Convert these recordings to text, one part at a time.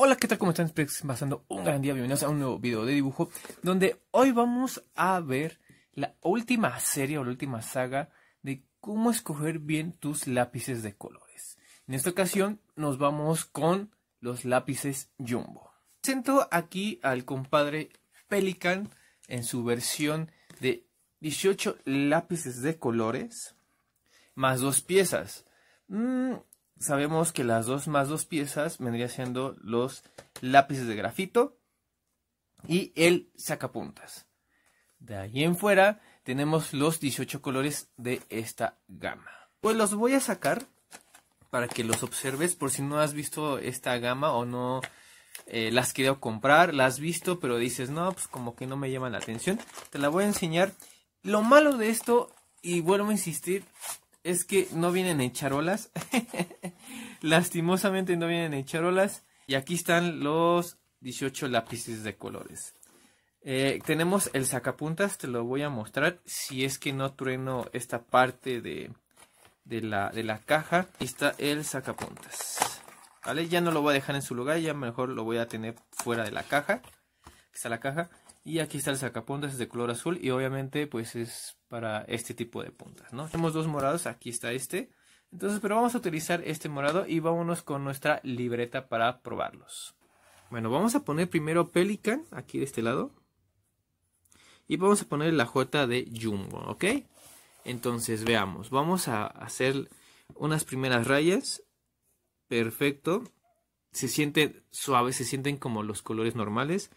Hola, ¿qué tal? ¿Cómo están? pasando un gran día. Bienvenidos a un nuevo video de dibujo donde hoy vamos a ver la última serie o la última saga de cómo escoger bien tus lápices de colores. En esta ocasión nos vamos con los lápices Jumbo. Presento aquí al compadre Pelican en su versión de 18 lápices de colores más dos piezas. Mmm sabemos que las dos más dos piezas vendría siendo los lápices de grafito y el sacapuntas. De ahí en fuera tenemos los 18 colores de esta gama. Pues los voy a sacar para que los observes por si no has visto esta gama o no eh, las querido comprar, las has visto pero dices no, pues como que no me llama la atención. Te la voy a enseñar. Lo malo de esto, y vuelvo a insistir, es que no vienen en charolas. Lastimosamente no vienen en charolas. Y aquí están los 18 lápices de colores. Eh, tenemos el sacapuntas, te lo voy a mostrar. Si es que no trueno esta parte de, la, de la caja. Aquí está el sacapuntas. ¿Vale? Ya no lo voy a dejar en su lugar, ya mejor lo voy a tener fuera de la caja. Aquí está la caja. Y aquí está el sacapuntas de color azul. Y obviamente pues es para este tipo de puntas, ¿no? Tenemos dos morados, aquí está este. Entonces, pero vamos a utilizar este morado y vámonos con nuestra libreta para probarlos. Bueno, vamos a poner primero Pelican, aquí de este lado. Y vamos a poner la J de Jumbo, ¿ok? Entonces, veamos, vamos a hacer unas primeras rayas. Perfecto. Se sienten suaves, se sienten como los colores normales.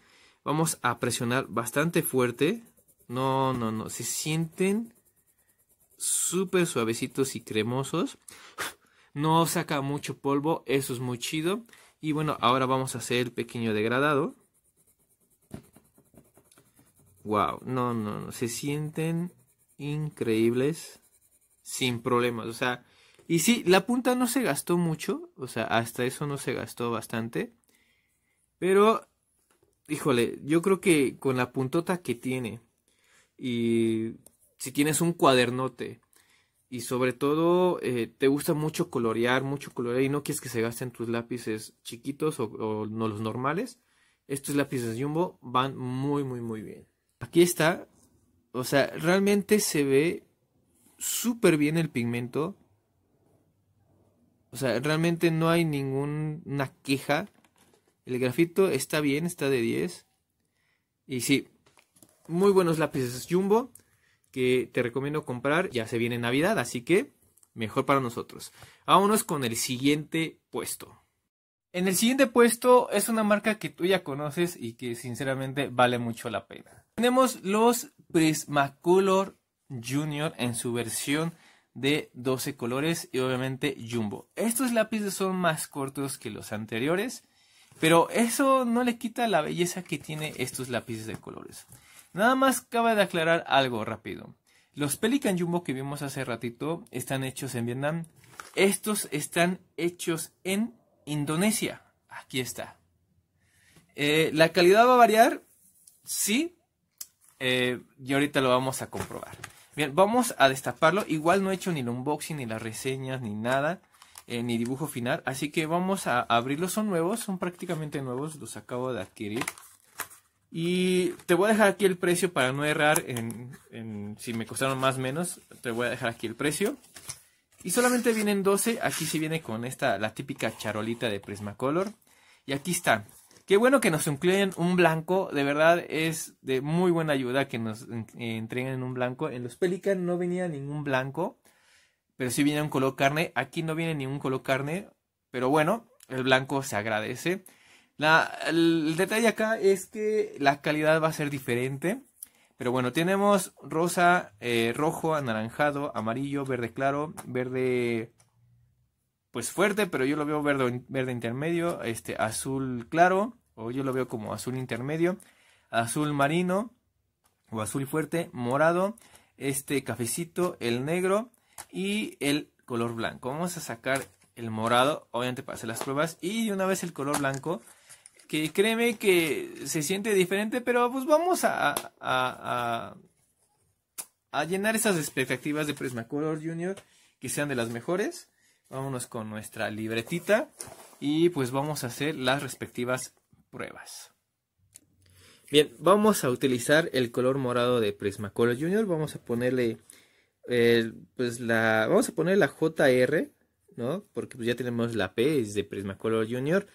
Vamos a presionar bastante fuerte no, no, no. Se sienten súper suavecitos y cremosos. No saca mucho polvo, eso es muy chido. Y bueno, ahora vamos a hacer el pequeño degradado. Wow, no, no, no. Se sienten increíbles sin problemas. O sea, y sí, la punta no se gastó mucho. O sea, hasta eso no se gastó bastante. Pero, híjole, yo creo que con la puntota que tiene y si tienes un cuadernote y sobre todo eh, te gusta mucho colorear, mucho colorear y no quieres que se gasten tus lápices chiquitos o, no los normales, estos lápices Jumbo van muy muy muy bien. Aquí está, o sea, realmente se ve súper bien el pigmento. O sea, realmente no hay ninguna queja. El grafito está bien, está de 10. Y sí, muy buenos lápices Jumbo que te recomiendo comprar. Ya se viene Navidad, así que mejor para nosotros. Vámonos con el siguiente puesto. En el siguiente puesto es una marca que tú ya conoces y que sinceramente vale mucho la pena. Tenemos los Prismacolor Junior en su versión de 12 colores y obviamente Jumbo. Estos lápices son más cortos que los anteriores, pero eso no le quita la belleza que tiene estos lápices de colores. Nada más cabe de aclarar algo rápido. Los Pelican Jumbo que vimos hace ratito están hechos en Vietnam. Estos están hechos en Indonesia. Aquí está. Eh, ¿La calidad va a variar? Sí. Eh, y ahorita lo vamos a comprobar. Bien, vamos a destaparlo. Igual no he hecho ni el unboxing, ni las reseñas, ni nada. Eh, ni dibujo final. Así que vamos a abrirlos. Son nuevos, son prácticamente nuevos. Los acabo de adquirir. Y te voy a dejar aquí el precio para no errar en, si me costaron más o menos. Te voy a dejar aquí el precio. Y solamente vienen 12. Aquí sí viene con esta, la típica charolita de Prismacolor. Y aquí está. Qué bueno que nos incluyen un blanco. De verdad es de muy buena ayuda que nos entreguen un blanco. En los Pelican no venía ningún blanco. Pero sí viene un color carne. Aquí no viene ningún color carne. Pero bueno, el blanco se agradece el, detalle acá es que la calidad va a ser diferente. Pero bueno, tenemos rosa, eh, rojo, anaranjado, amarillo, verde claro, verde pues fuerte, pero yo lo veo verde, verde intermedio, este azul claro, o yo lo veo como azul intermedio, azul marino o azul fuerte, morado, este cafecito, el negro y el color blanco. Vamos a sacar el morado, obviamente para hacer las pruebas, y una vez el color blanco que créeme que se siente diferente, pero pues vamos a, a, llenar esas expectativas de Prismacolor Junior, que sean de las mejores. Vámonos con nuestra libretita y pues vamos a hacer las respectivas pruebas. Bien, vamos a utilizar el color morado de Prismacolor Junior. Vamos a ponerle, eh, pues la, vamos a poner la JR, ¿no? Porque pues, ya tenemos la P, es de Prismacolor Junior.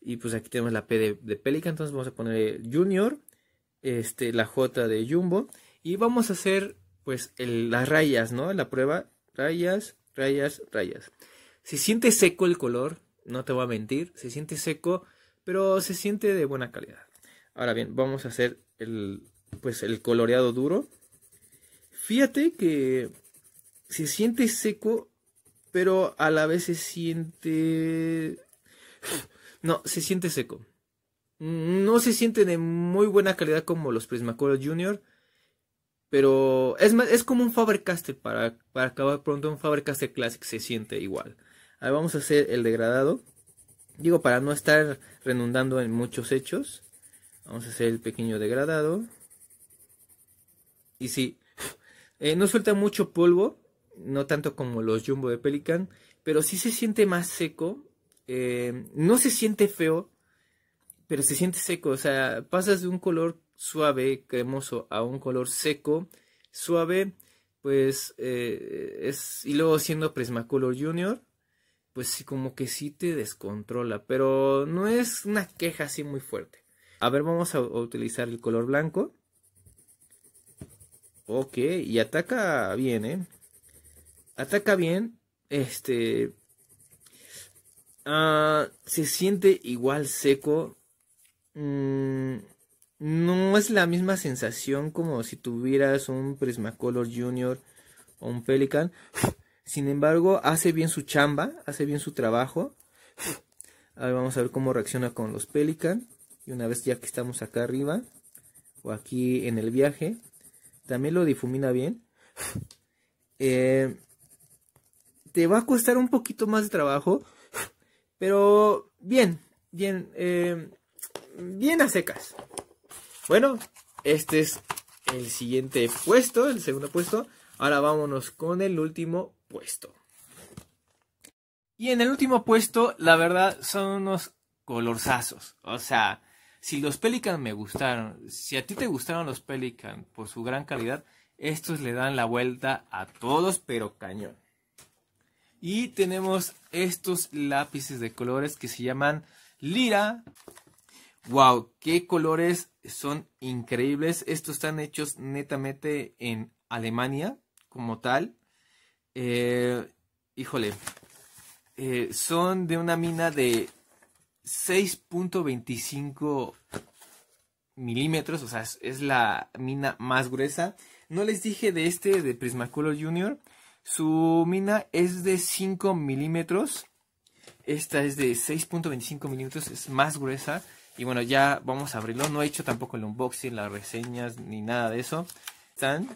Y pues aquí tenemos la P de, de entonces vamos a poner Junior, este, la J de Jumbo. Y vamos a hacer pues las rayas, ¿no? La prueba, rayas, rayas, rayas. Se siente seco el color, no te voy a mentir, se siente seco, pero se siente de buena calidad. Ahora bien, vamos a hacer el, pues el coloreado duro. Fíjate que se siente seco, pero a la vez se siente no, se siente seco. Mm, no se siente de muy buena calidad como los Prismacolor Junior. Pero es, es como un Faber-Castell. Para, acabar pronto, un Faber-Castell Classic se siente igual. Ahí vamos a hacer el degradado. Digo, para no estar redundando en muchos hechos. Vamos a hacer el pequeño degradado. Y sí, eh, no suelta mucho polvo. No tanto como los Jumbo de Pelican. Pero sí se siente más seco eh, no se siente feo, pero se siente seco. O sea, pasas de un color suave, cremoso, a un color seco, suave, pues eh, es... Y luego siendo Prismacolor Junior, pues sí, como que sí te descontrola, pero no es una queja así muy fuerte. A ver, vamos a utilizar el color blanco. Ok, y ataca bien, ¿eh? Ataca bien. Este, Ah, se siente igual seco. Mm, no es la misma sensación como si tuvieras un Prismacolor Junior o un Pelican. Sin embargo, hace bien su chamba, hace bien su trabajo. A ver, vamos a ver cómo reacciona con los Pelican. Y una vez ya que estamos acá arriba, o aquí en el viaje, también lo difumina bien. Eh, te va a costar un poquito más de trabajo pero bien, bien, eh, bien a secas. Bueno, este es el siguiente puesto, el segundo puesto. Ahora vámonos con el último puesto. Y en el último puesto, la verdad, son unos colorazos O sea, si los Pelican me gustaron, si a ti te gustaron los Pelican por su gran calidad, estos le dan la vuelta a todos, pero cañón. Y tenemos estos lápices de colores que se llaman Lira. ¡Wow! ¡Qué colores son increíbles! Estos están hechos netamente en Alemania como tal. Eh, híjole. Eh, son de una mina de 6.25 milímetros, o sea, es la mina más gruesa. No les dije de este de Prismacolor Junior, su mina es de 5 milímetros. Esta es de 6.25 milímetros, es más gruesa. Y bueno, ya vamos a abrirlo. No he hecho tampoco el unboxing, las reseñas, ni nada de eso. Están.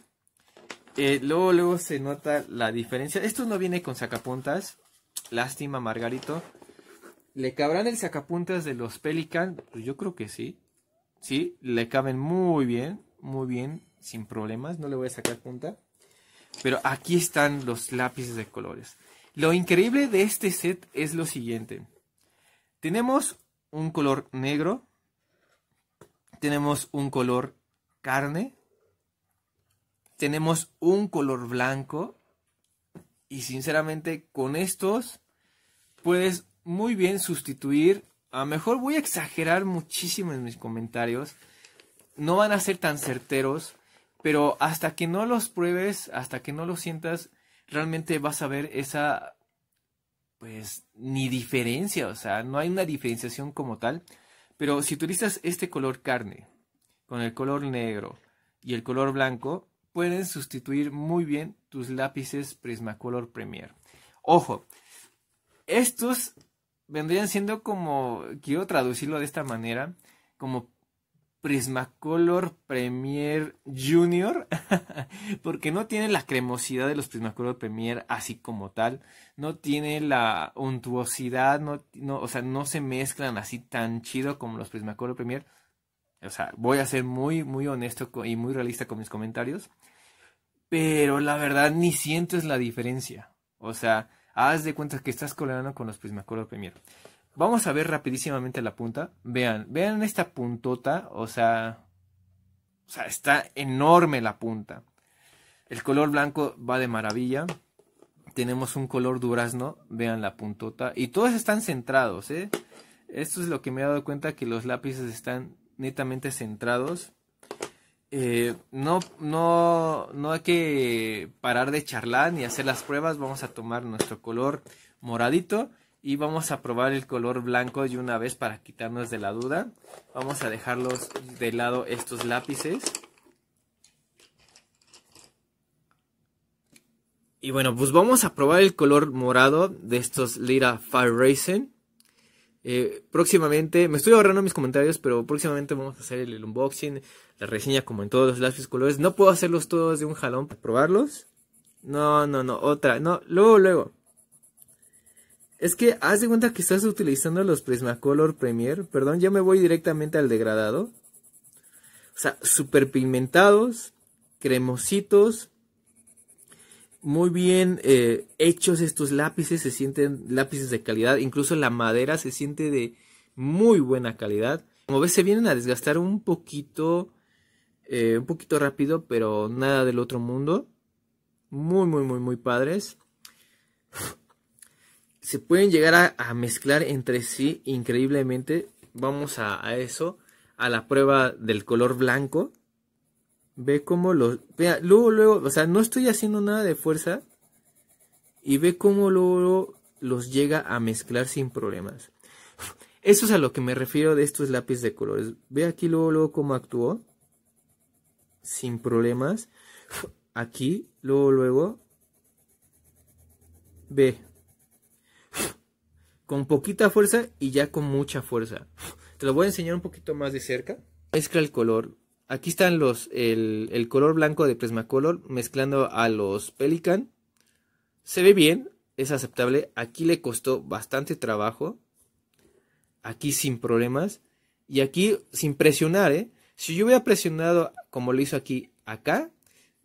Eh, luego, luego se nota la diferencia. Esto no viene con sacapuntas. Lástima, Margarito. ¿Le cabrán el sacapuntas de los Pelican? Pues yo creo que sí. Sí, le caben muy bien, muy bien, sin problemas. No le voy a sacar punta. Pero aquí están los lápices de colores. Lo increíble de este set es lo siguiente. Tenemos un color negro. Tenemos un color carne. Tenemos un color blanco. Y sinceramente con estos puedes muy bien sustituir. A lo mejor voy a exagerar muchísimo en mis comentarios. No van a ser tan certeros. Pero hasta que no los pruebes, hasta que no los sientas, realmente vas a ver esa, pues, ni diferencia, o sea, no hay una diferenciación como tal. Pero si utilizas este color carne con el color negro y el color blanco, pueden sustituir muy bien tus lápices Prismacolor Premier. Ojo, estos vendrían siendo como, quiero traducirlo de esta manera, como Prismacolor Premier Junior, porque no tiene la cremosidad de los Prismacolor Premier así como tal, no tiene la untuosidad, no, o sea, no se mezclan así tan chido como los Prismacolor Premier. O sea, voy a ser muy, muy honesto y muy realista con mis comentarios, pero la verdad ni sientes la diferencia. O sea, haz de cuenta que estás coloreando con los Prismacolor Premier. Vamos a ver rapidísimamente la punta. Vean, vean esta puntota, o sea, o sea, está enorme la punta. El color blanco va de maravilla. Tenemos un color durazno, vean la puntota. Y todos están centrados, ¿eh? Esto es lo que me he dado cuenta que los lápices están netamente centrados. Eh, no, no, no hay que parar de charlar ni hacer las pruebas. Vamos a tomar nuestro color moradito y vamos a probar el color blanco de una vez para quitarnos de la duda. Vamos a dejarlos de lado estos lápices. Y bueno, pues vamos a probar el color morado de estos Lira Fire Racing. Eh, próximamente, me estoy ahorrando mis comentarios, pero próximamente vamos a hacer el, el unboxing, la reseña como en todos los lápices colores. No puedo hacerlos todos de un jalón para probarlos. No, no, no, otra, no, luego, luego. Es que haz de cuenta que estás utilizando los Prismacolor Premier. Perdón, ya me voy directamente al degradado. O sea, súper pigmentados, cremositos, muy bien eh, hechos estos lápices, se sienten lápices de calidad, incluso la madera se siente de muy buena calidad. Como ves, se vienen a desgastar un poquito, eh, un poquito rápido, pero nada del otro mundo. Muy, muy, muy, muy padres se pueden llegar a, mezclar entre sí increíblemente. Vamos a, a, eso, a la prueba del color blanco. Ve cómo los... Vea, luego, luego, o sea, no estoy haciendo nada de fuerza. Y ve cómo luego los llega a mezclar sin problemas. Eso es a lo que me refiero de estos lápices de colores. Ve aquí luego, luego cómo actuó. Sin problemas. Aquí, luego, luego. Ve, con poquita fuerza y ya con mucha fuerza. Te lo voy a enseñar un poquito más de cerca. Mezcla el color. Aquí están los, el, el color blanco de Prismacolor mezclando a los Pelican. Se ve bien, es aceptable. Aquí le costó bastante trabajo. Aquí sin problemas. Y aquí sin presionar, ¿eh? Si yo hubiera presionado como lo hizo aquí, acá,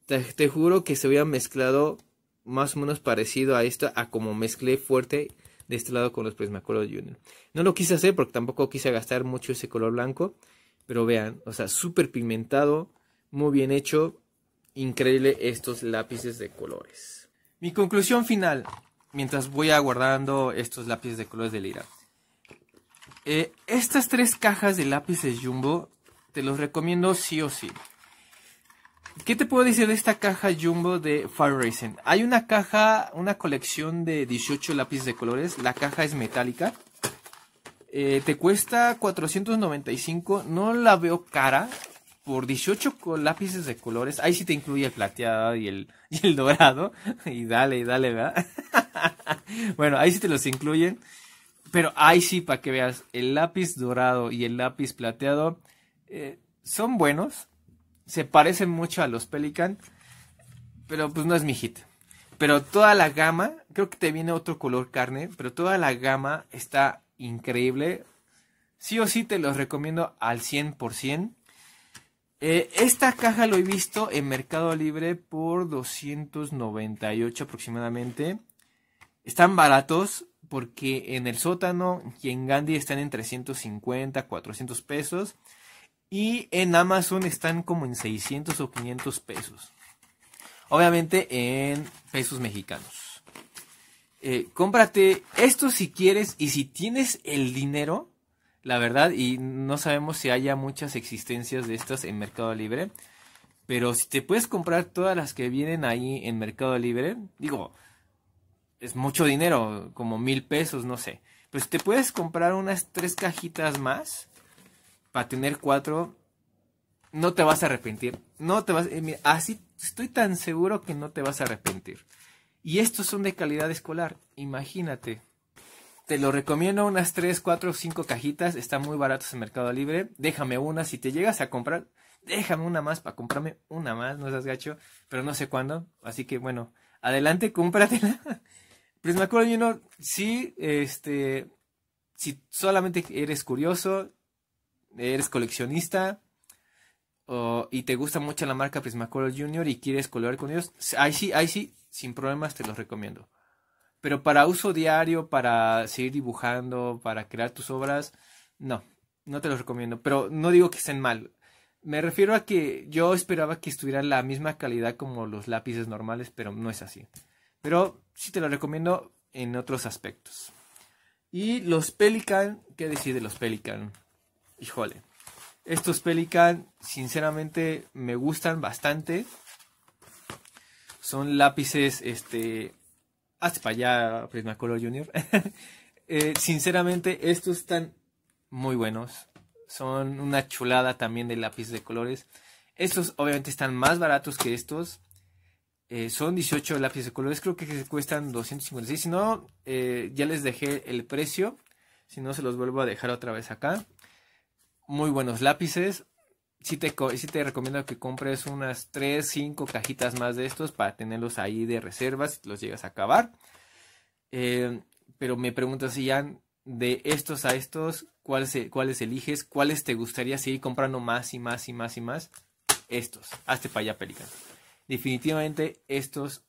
te, te juro que se hubiera mezclado más o menos parecido a esto, a como mezclé fuerte de este lado con los Prismacolor Junior. No lo quise hacer porque tampoco quise gastar mucho ese color blanco, pero vean, o sea, súper pigmentado, muy bien hecho, increíble estos lápices de colores. Mi conclusión final, mientras voy aguardando estos lápices de colores de Lira. Eh, estas tres cajas de lápices Jumbo te los recomiendo sí o sí. ¿Qué te puedo decir de esta caja jumbo de Fire Racing? Hay una caja, una colección de 18 lápices de colores. La caja es metálica. Eh, te cuesta 495. No la veo cara. Por 18 lápices de colores. Ahí sí te incluye el plateado y el, dorado. Y dale, y dale, ¿verdad? bueno, ahí sí te los incluyen. Pero ahí sí, para que veas, el lápiz dorado y el lápiz plateado eh, son buenos se parecen mucho a los Pelican, pero pues no es mi hit. Pero toda la gama, creo que te viene otro color carne, pero toda la gama está increíble. Sí o sí te los recomiendo al 100%. Eh, esta caja lo he visto en Mercado Libre por 298 aproximadamente. Están baratos porque en el sótano y en Gandhi están en 350, 400 pesos. Y en Amazon están como en 600 o 500 pesos. Obviamente en pesos mexicanos. Eh, cómprate esto si quieres y si tienes el dinero, la verdad, y no sabemos si haya muchas existencias de estas en Mercado Libre, pero si te puedes comprar todas las que vienen ahí en Mercado Libre, digo, es mucho dinero, como mil pesos, no sé. Pues te puedes comprar unas tres cajitas más para tener cuatro, no te vas a arrepentir. No te vas, eh, así estoy tan seguro que no te vas a arrepentir. Y estos son de calidad escolar, imagínate. Te lo recomiendo unas tres. Cuatro. Cinco 5 cajitas, están muy baratos en Mercado Libre. Déjame una, si te llegas a comprar, déjame una más para comprarme una más, no seas gacho, pero no sé cuándo. Así que bueno, adelante, cómpratela. Pues Yo no. sí, este, si solamente eres curioso, eres coleccionista y te gusta mucho la marca Prismacolor Junior y quieres colorear con ellos, ahí sí, ahí sí, sin problemas te los recomiendo. Pero para uso diario, para seguir dibujando, para crear tus obras, no, no te los recomiendo. Pero no digo que estén mal. Me refiero a que yo esperaba que estuvieran la misma calidad como los lápices normales, pero no es así. Pero sí te los recomiendo en otros aspectos. Y los Pelican, ¿qué decir de los Pelican? híjole, estos Pelican sinceramente me gustan bastante. Son lápices, este, hasta para allá Prismacolor Junior. Eh, sinceramente estos están muy buenos. Son una chulada también de lápices de colores. Estos obviamente están más baratos que estos. Eh, son 18 lápices de colores, creo que se cuestan 256. Si no, eh, ya les dejé el precio. Si no, se los vuelvo a dejar otra vez acá muy buenos lápices. ...si te, te recomiendo que compres unas 3, 5 cajitas más de estos para tenerlos ahí de reserva si los llegas a acabar. Eh, pero me pregunto si ya de estos a estos, ¿cuáles, eliges? ¿Cuáles te gustaría seguir comprando más y más y más y más? Estos. Hazte para allá, Pelican. Definitivamente estos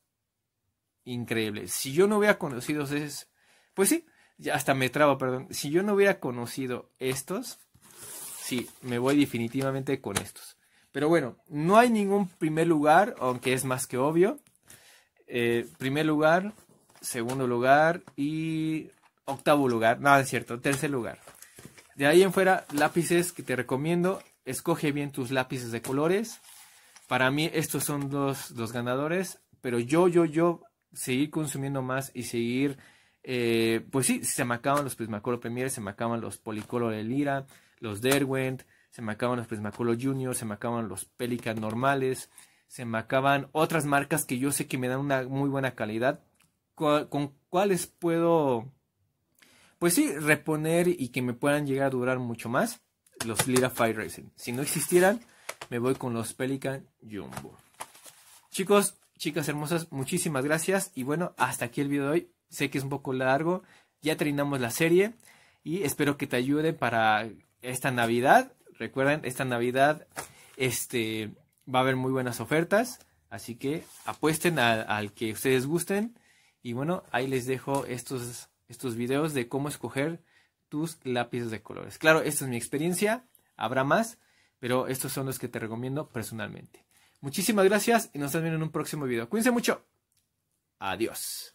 increíbles. Si yo no hubiera conocido esos, pues sí, ya hasta me trabo, perdón. Si yo no hubiera conocido estos, sí, me voy definitivamente con estos. Pero bueno, no hay ningún primer lugar, aunque es más que obvio. Eh, primer lugar, segundo lugar y octavo lugar. No, es cierto, tercer lugar. De ahí en fuera, lápices que te recomiendo. Escoge bien tus lápices de colores. Para mí estos son los, ganadores. Pero yo, yo, yo, seguir consumiendo más y seguir... Eh, pues sí, se me acaban los Prismacolor Premier, se me acaban los Policolor de Lira los Derwent, se me acaban los Prismacolor Junior, se me acaban los Pelican normales, se me acaban otras marcas que yo sé que me dan una muy buena calidad, con, con cuáles puedo, pues sí, reponer y que me puedan llegar a durar mucho más, los Lira Fire Racing. Si no existieran, me voy con los Pelican Jumbo. Chicos, chicas hermosas, muchísimas gracias y bueno, hasta aquí el video de hoy. Sé que es un poco largo, ya terminamos la serie y espero que te ayude para esta Navidad, recuerden, esta Navidad este, va a haber muy buenas ofertas, así que apuesten al que ustedes gusten. Y bueno, ahí les dejo estos, estos videos de cómo escoger tus lápices de colores. Claro, esta es mi experiencia, habrá más, pero estos son los que te recomiendo personalmente. Muchísimas gracias y nos vemos en un próximo video. Cuídense mucho. Adiós.